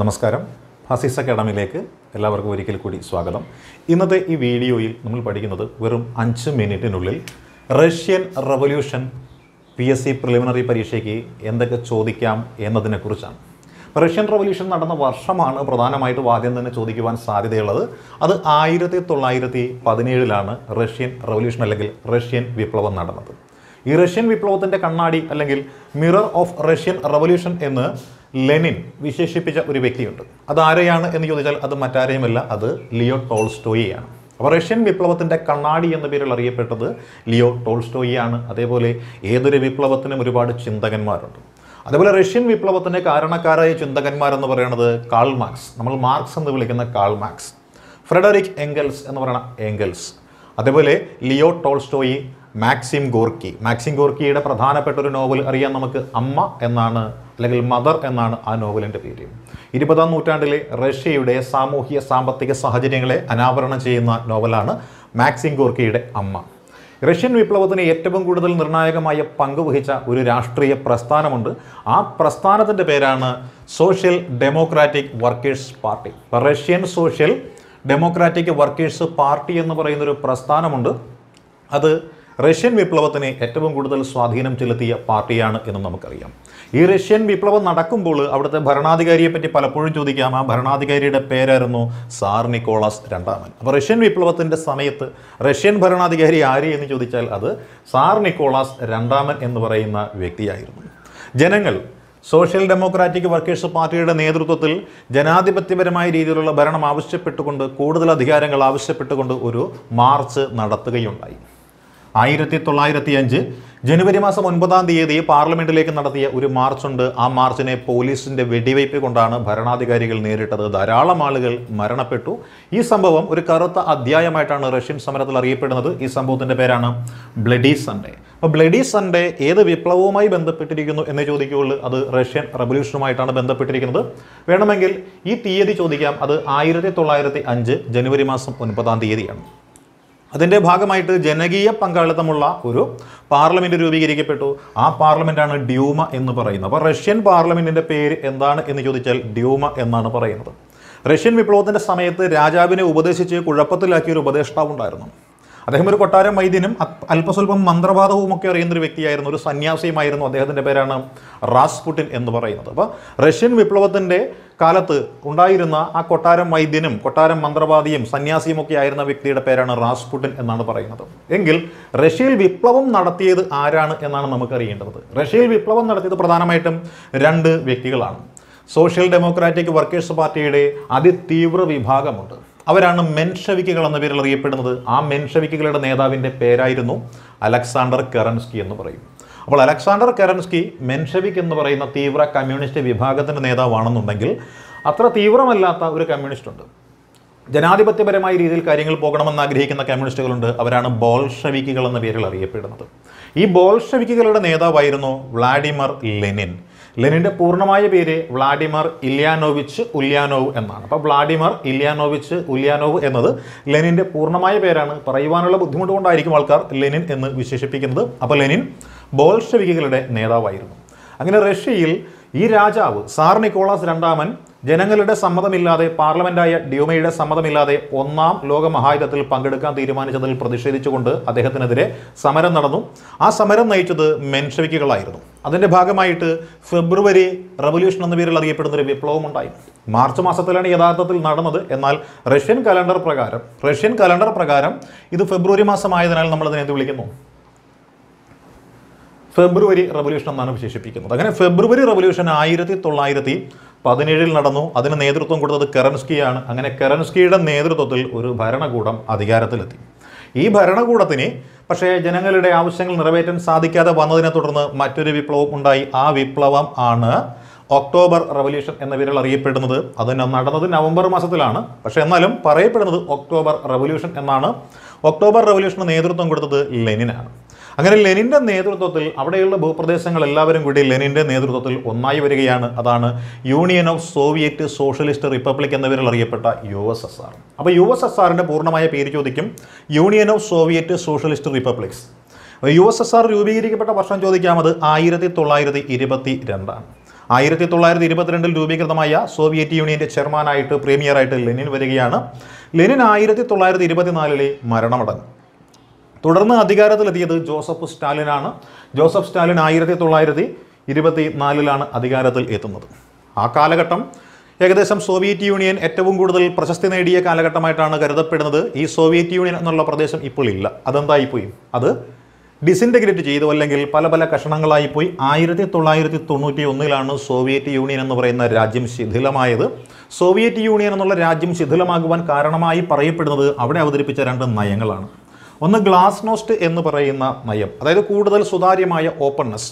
നമസ്കാരം ഹസീസ് അക്കാഡമിയിലേക്ക് എല്ലാവർക്കും ഒരിക്കൽ കൂടി സ്വാഗതം ഇന്നത്തെ ഈ വീഡിയോയിൽ നമ്മൾ പഠിക്കുന്നത് വെറും അഞ്ച് മിനിറ്റിനുള്ളിൽ Russian revolution P S C preliminary പരീക്ഷയ്ക്ക് എന്തൊക്കെ ചോദിക്കാം എന്നതിനെക്കുറിച്ചാണ് റഷ്യൻ റവല്യൂഷൻ നടന്ന വർഷമാണ് പ്രധാനമായിട്ടും ആദ്യം തന്നെ ചോദിക്കുവാൻ സാധ്യതയുള്ളത് അത് ആയിരത്തി തൊള്ളായിരത്തി പതിനേഴിലാണ് റഷ്യൻ റവല്യൂഷൻ അല്ലെങ്കിൽ റഷ്യൻ വിപ്ലവം നടന്നത് ഈ റഷ്യൻ വിപ്ലവത്തിൻ്റെ കണ്ണാടി അല്ലെങ്കിൽ മിറർ ഓഫ് റഷ്യൻ റവല്യൂഷൻ എന്ന് ലെനിൻ വിശേഷിപ്പിച്ച ഒരു വ്യക്തിയുണ്ട് അതാരെയാണ് എന്ന് ചോദിച്ചാൽ അത് മറ്റാരെയുമല്ല അത് ലിയോ ടോൾസ്റ്റോയിയാണ് അപ്പോൾ റഷ്യൻ വിപ്ലവത്തിൻ്റെ കണ്ണാടി എന്ന പേരിൽ അറിയപ്പെട്ടത് ലിയോ ടോൾസ്റ്റോയിയാണ് അതേപോലെ ഏതൊരു വിപ്ലവത്തിനും ഒരുപാട് ചിന്തകന്മാരുണ്ട് അതുപോലെ റഷ്യൻ വിപ്ലവത്തിൻ്റെ കാരണക്കാരായ ചിന്തകന്മാരെന്ന് പറയുന്നത് കാൾ മാർക്സ് നമ്മൾ മാർക്സ് എന്ന് വിളിക്കുന്ന കാൾ മാർക്സ് ഫ്രെഡറിക് എങ്കൽസ് എന്ന് പറയുന്ന എങ്കൽസ് അതേപോലെ Leo Tolstoy Maxim Gorky Maxim ഗോർക്കിയുടെ പ്രധാനപ്പെട്ട ഒരു നോവൽ അറിയാം നമുക്ക് അമ്മ എന്നാണ് അല്ലെങ്കിൽ മദർ എന്നാണ് ആ നോവലിൻ്റെ പേര് ഇരുപതാം നൂറ്റാണ്ടിലെ റഷ്യയുടെ സാമൂഹിക സാമ്പത്തിക സാഹചര്യങ്ങളെ അനാവരണം ചെയ്യുന്ന നോവലാണ് മാക്സിം ഗോർക്കിയുടെ അമ്മ റഷ്യൻ വിപ്ലവത്തിന് ഏറ്റവും കൂടുതൽ നിർണായകമായ പങ്ക് വഹിച്ച ഒരു രാഷ്ട്രീയ പ്രസ്ഥാനമുണ്ട് ആ പ്രസ്ഥാനത്തിൻ്റെ പേരാണ് social democratic workers party Russian social democratic workers party എന്ന് പറയുന്നൊരു പ്രസ്ഥാനമുണ്ട് അത് റഷ്യൻ വിപ്ലവത്തിന് ഏറ്റവും കൂടുതൽ സ്വാധീനം ചെലുത്തിയ പാർട്ടിയാണ് എന്ന് നമുക്കറിയാം ഈ റഷ്യൻ വിപ്ലവം നടക്കുമ്പോൾ അവിടുത്തെ ഭരണാധികാരിയെ പറ്റി പലപ്പോഴും ചോദിക്കാം ആ ഭരണാധികാരിയുടെ പേരായിരുന്നു സാർ നിക്കോളാസ് രണ്ടാമൻ അപ്പോൾ റഷ്യൻ വിപ്ലവത്തിൻ്റെ സമയത്ത് റഷ്യൻ ഭരണാധികാരി ആര് എന്ന് ചോദിച്ചാൽ അത് സാർ നിക്കോളാസ് രണ്ടാമൻ എന്ന് പറയുന്ന വ്യക്തിയായിരുന്നു ജനങ്ങൾ സോഷ്യൽ ഡെമോക്രാറ്റിക് വർക്കേഴ്സ് പാർട്ടിയുടെ നേതൃത്വത്തിൽ ജനാധിപത്യപരമായ രീതിയിലുള്ള ഭരണം ആവശ്യപ്പെട്ടുകൊണ്ട് കൂടുതൽ അധികാരങ്ങൾ ആവശ്യപ്പെട്ടുകൊണ്ട് ഒരു മാർച്ച് നടത്തുകയുണ്ടായി ആയിരത്തി തൊള്ളായിരത്തി അഞ്ച് ജനുവരി മാസം ഒൻപതാം തീയതി പാർലമെന്റിലേക്ക് നടത്തിയ ഒരു മാർച്ചുണ്ട് ആ മാർച്ചിനെ പോലീസിന്റെ വെടിവയ്പ് കൊണ്ടാണ് ഭരണാധികാരികൾ നേരിട്ടത് ധാരാളം ആളുകൾ മരണപ്പെട്ടു ഈ സംഭവം ഒരു കറുത്ത അധ്യായമായിട്ടാണ് റഷ്യൻ സമരത്തിൽ അറിയപ്പെടുന്നത് ഈ സംഭവത്തിന്റെ പേരാണ് ബ്ലഡി സൺഡേ അപ്പോൾ ബ്ലഡി സൺഡേ ഏത് വിപ്ലവവുമായി ബന്ധപ്പെട്ടിരിക്കുന്നു എന്ന് ചോദിക്കുകയുള്ളൂ അത് റഷ്യൻ റവല്യൂഷനുമായിട്ടാണ് ബന്ധപ്പെട്ടിരിക്കുന്നത് വേണമെങ്കിൽ ഈ തീയതി ചോദിക്കാം അത് ആയിരത്തി തൊള്ളായിരത്തി അഞ്ച് ജനുവരി മാസം ഒൻപതാം തീയതിയാണ് അതിൻ്റെ ഭാഗമായിട്ട് ജനകീയ പങ്കാളിത്തമുള്ള ഒരു പാർലമെൻറ്റ് രൂപീകരിക്കപ്പെട്ടു ആ പാർലമെൻറ്റാണ് ഡ്യൂമ എന്ന് പറയുന്നത് അപ്പോൾ റഷ്യൻ പാർലമെൻറ്റിൻ്റെ പേര് എന്താണ് എന്ന് ചോദിച്ചാൽ ഡ്യൂമ എന്നാണ് പറയുന്നത് റഷ്യൻ വിപ്ലവത്തിൻ്റെ സമയത്ത് രാജാവിനെ ഉപദേശിച്ച് കുഴപ്പത്തിലാക്കിയ ഒരു ഉപദേഷ്ടാവുണ്ടായിരുന്നു അദ്ദേഹം ഒരു കൊട്ടാരം വൈദ്യനും അല്പസ്വല്പം മന്ത്രവാദവും ഒക്കെ അറിയുന്ന ഒരു വ്യക്തിയായിരുന്നു ഒരു സന്യാസിയുമായിരുന്നു അദ്ദേഹത്തിൻ്റെ പേരാണ് റാസ്പുട്ടിൻ എന്ന് പറയുന്നത് അപ്പോൾ റഷ്യൻ വിപ്ലവത്തിൻ്റെ കാലത്ത് ഉണ്ടായിരുന്ന ആ കൊട്ടാരം വൈദ്യനും കൊട്ടാരം മന്ത്രവാദിയും സന്യാസിയും ഒക്കെ ആയിരുന്ന വ്യക്തിയുടെ പേരാണ് റാസ്പുട്ടിൻ എന്നാണ് പറയുന്നത് എങ്കിൽ റഷ്യയിൽ വിപ്ലവം നടത്തിയത് ആരാണ് എന്നാണ് നമുക്കറിയേണ്ടത് റഷ്യയിൽ വിപ്ലവം നടത്തിയത് പ്രധാനമായിട്ടും രണ്ട് വ്യക്തികളാണ് സോഷ്യൽ ഡെമോക്രാറ്റിക് വർക്കേഴ്സ് പാർട്ടിയുടെ അതിതീവ്ര വിഭാഗമുണ്ട് അവരാണ് മെൻഷവിക്കുകൾ എന്ന പേരിൽ അറിയപ്പെടുന്നത് ആ മെൻഷവിക്കുകളുടെ നേതാവിൻ്റെ പേരായിരുന്നു അലക്സാണ്ടർ കെറൻസ്കി എന്ന് പറയും അപ്പോൾ അലക്സാണ്ടർ കെറൻസ്കി മെൻഷവിക് എന്ന് പറയുന്ന തീവ്ര കമ്മ്യൂണിസ്റ്റ് വിഭാഗത്തിൻ്റെ നേതാവാണെന്നുണ്ടെങ്കിൽ അത്ര തീവ്രമല്ലാത്ത ഒരു കമ്മ്യൂണിസ്റ്റ് ഉണ്ട് ജനാധിപത്യപരമായ രീതിയിൽ കാര്യങ്ങൾ പോകണമെന്ന് ആഗ്രഹിക്കുന്ന കമ്മ്യൂണിസ്റ്റുകളുണ്ട് അവരാണ് ബോൾഷവിക്കുകൾ എന്ന പേരിൽ അറിയപ്പെടുന്നത് ഈ ബോൾഷവിക്കുകളുടെ നേതാവായിരുന്നു വ്ളാഡിമർ ലെനിൻ ലെനിൻ്റെ പൂർണ്ണമായ പേര് വ്ളാഡിമർ ഇല്യാനോവിച്ച് ഉല്യാനോവ് എന്നാണ് അപ്പോൾ വ്ളാഡിമർ ഇല്യാനോവിച്ച് ഉല്യാനോവ് എന്നത് ലെനിൻ്റെ പൂർണ്ണമായ പേരാണ് പറയുവാനുള്ള ബുദ്ധിമുട്ട് കൊണ്ടായിരിക്കും ആൾക്കാർ ലെനിൻ എന്ന് വിശേഷിപ്പിക്കുന്നത് അപ്പോൾ ലെനിൻ ബോൾഷവികളുടെ നേതാവായിരുന്നു അങ്ങനെ റഷ്യയിൽ ഈ രാജാവ് സാർ നിക്കോളാസ് രണ്ടാമൻ ജനങ്ങളുടെ സമ്മതമില്ലാതെ പാർലമെന്റായ ഡ്യൂമയുടെ സമ്മതമില്ലാതെ ഒന്നാം ലോക മഹായുദ്ധത്തിൽ പങ്കെടുക്കാൻ തീരുമാനിച്ചതിൽ പ്രതിഷേധിച്ചുകൊണ്ട് അദ്ദേഹത്തിനെതിരെ സമരം നടന്നു ആ സമരം നയിച്ചത് മെൻഷവിക്കുകളായിരുന്നു അതിൻ്റെ ഭാഗമായിട്ട് ഫെബ്രുവരി റവല്യൂഷൻ എന്ന പേരിൽ അറിയപ്പെടുന്ന ഒരു വിപ്ലവം ഉണ്ടായി മാർച്ച് മാസത്തിലാണ് യഥാർത്ഥത്തിൽ നടന്നത് എന്നാൽ റഷ്യൻ കലണ്ടർ പ്രകാരം റഷ്യൻ കലണ്ടർ പ്രകാരം ഇത് ഫെബ്രുവരി മാസമായതിനാൽ നമ്മൾ അതിനെ വിളിക്കുന്നു ഫെബ്രുവരി റവല്യൂഷൻ എന്നാണ് വിശേഷിപ്പിക്കുന്നത് അങ്ങനെ ഫെബ്രുവരി റവല്യൂഷൻ ആയിരത്തി തൊള്ളായിരത്തി പതിനേഴിൽ നടന്നു അതിന് നേതൃത്വം കൊടുത്തത് കെറൻസ്കിയാണ് അങ്ങനെ കെറൻസ്കിയുടെ നേതൃത്വത്തിൽ ഒരു ഭരണകൂടം അധികാരത്തിലെത്തി ഈ ഭരണകൂടത്തിന് പക്ഷേ ജനങ്ങളുടെ ആവശ്യങ്ങൾ നിറവേറ്റാൻ സാധിക്കാതെ വന്നതിനെ തുടർന്ന് മറ്റൊരു വിപ്ലവം ഉണ്ടായി ആ വിപ്ലവം ആണ് ഒക്ടോബർ റവല്യൂഷൻ എന്ന പേരിൽ അറിയപ്പെടുന്നത് അത് നടന്നത് നവംബർ മാസത്തിലാണ് പക്ഷേ എന്നാലും പറയപ്പെടുന്നത് ഒക്ടോബർ റവല്യൂഷൻ എന്നാണ് ഒക്ടോബർ റവല്യൂഷന് നേതൃത്വം കൊടുത്തത് ലെനിനാണ് അങ്ങനെ ലെനിൻ്റെ നേതൃത്വത്തിൽ അവിടെയുള്ള ഭൂപ്രദേശങ്ങൾ എല്ലാവരും കൂടി ലെനിൻ്റെ നേതൃത്വത്തിൽ ഒന്നായി വരികയാണ് അതാണ് union of Soviet socialist republic എന്ന പേരിൽ അറിയപ്പെട്ട യു എസ് എസ് ആർ അപ്പോൾ യു എസ് എസ് ആറിൻ്റെ പൂർണ്ണമായ പേര് ചോദിക്കും union of Soviet socialist republics U S S R രൂപീകരിക്കപ്പെട്ട വർഷം ചോദിക്കാമത് ആയിരത്തി തൊള്ളായിരത്തി ഇരുപത്തി രണ്ടാണ് ആയിരത്തി തൊള്ളായിരത്തി ഇരുപത്തിരണ്ടിൽ രൂപീകൃതമായ സോവിയറ്റ് യൂണിയൻ്റെ ചെയർമാനായിട്ട് പ്രീമിയറായിട്ട് ലെനിൻ വരികയാണ് ലെനിൻ ആയിരത്തി തൊള്ളായിരത്തി ഇരുപത്തിനാലിലെ മരണമടങ്ങും തുടർന്ന് അധികാരത്തിലെത്തിയത് ജോസഫ് സ്റ്റാലിനാണ് ജോസഫ് സ്റ്റാലിൻ ആയിരത്തി തൊള്ളായിരത്തി ഇരുപത്തി നാലിലാണ് അധികാരത്തിൽ എത്തുന്നത് ആ കാലഘട്ടം ഏകദേശം സോവിയറ്റ് യൂണിയൻ ഏറ്റവും കൂടുതൽ പ്രശസ്തി നേടിയ കാലഘട്ടമായിട്ടാണ് കരുതപ്പെടുന്നത് ഈ സോവിയറ്റ് യൂണിയൻ എന്നുള്ള പ്രദേശം ഇപ്പോൾ ഇല്ല അതെന്തായിപ്പോയി അത് ഡിസിൻറ്റഗ്രേറ്റ് ചെയ്തു അല്ലെങ്കിൽ പല പല കഷണങ്ങളായിപ്പോയി ആയിരത്തി തൊള്ളായിരത്തി തൊണ്ണൂറ്റി ഒന്നിലാണ് സോവിയറ്റ് യൂണിയൻ എന്ന് പറയുന്ന രാജ്യം ശിഥിലമായത് സോവിയറ്റ് യൂണിയൻ എന്നുള്ള രാജ്യം ശിഥിലമാകുവാൻ കാരണമായി പറയപ്പെടുന്നത് അവിടെ അവതരിപ്പിച്ച രണ്ട് നയങ്ങളാണ് ഒന്ന് ഗ്ലാസ്നോസ്റ്റ് എന്ന് പറയുന്ന നയം അതായത് കൂടുതൽ സുതാര്യമായ ഓപ്പൺനെസ്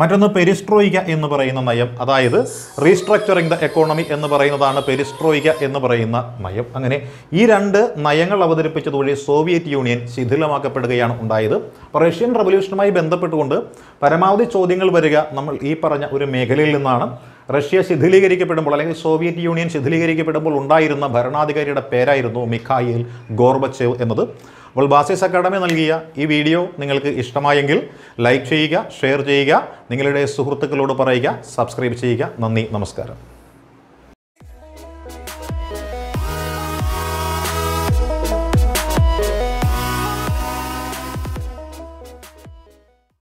മറ്റൊന്ന് പെരിസ്ട്രോയിക എന്ന് പറയുന്ന നയം അതായത് റീസ്ട്രക്ചറിങ് ദ എക്കോണമി എന്ന് പറയുന്നതാണ് പെരിസ്ട്രോയിക എന്ന് പറയുന്ന നയം അങ്ങനെ ഈ രണ്ട് നയങ്ങൾ അവതരിപ്പിച്ചതുവഴി സോവിയറ്റ് യൂണിയൻ ശിഥിലമാക്കപ്പെടുകയാണ് ഉണ്ടായത് റഷ്യൻ റവല്യൂഷനുമായി ബന്ധപ്പെട്ടുകൊണ്ട് പരമാവധി ചോദ്യങ്ങൾ വരിക നമ്മൾ ഈ പറഞ്ഞ ഒരു മേഖലയിൽ നിന്നാണ് റഷ്യ ശിഥിലീകരിക്കപ്പെടുമ്പോൾ അല്ലെങ്കിൽ സോവിയറ്റ് യൂണിയൻ ശിഥിലീകരിക്കപ്പെടുമ്പോൾ ഉണ്ടായിരുന്ന ഭരണാധികാരിയുടെ പേരായിരുന്നു മിഖായിൽ ഗോർബച്ചേവ് എന്നത് അപ്പോൾ ബാസിസ് അക്കാഡമി നൽകിയ ഈ വീഡിയോ നിങ്ങൾക്ക് ഇഷ്ടമായെങ്കിൽ ലൈക്ക് ചെയ്യുക ഷെയർ ചെയ്യുക നിങ്ങളുടെ സുഹൃത്തുക്കളോട് പറയുക സബ്സ്ക്രൈബ് ചെയ്യുക നന്ദി നമസ്കാരം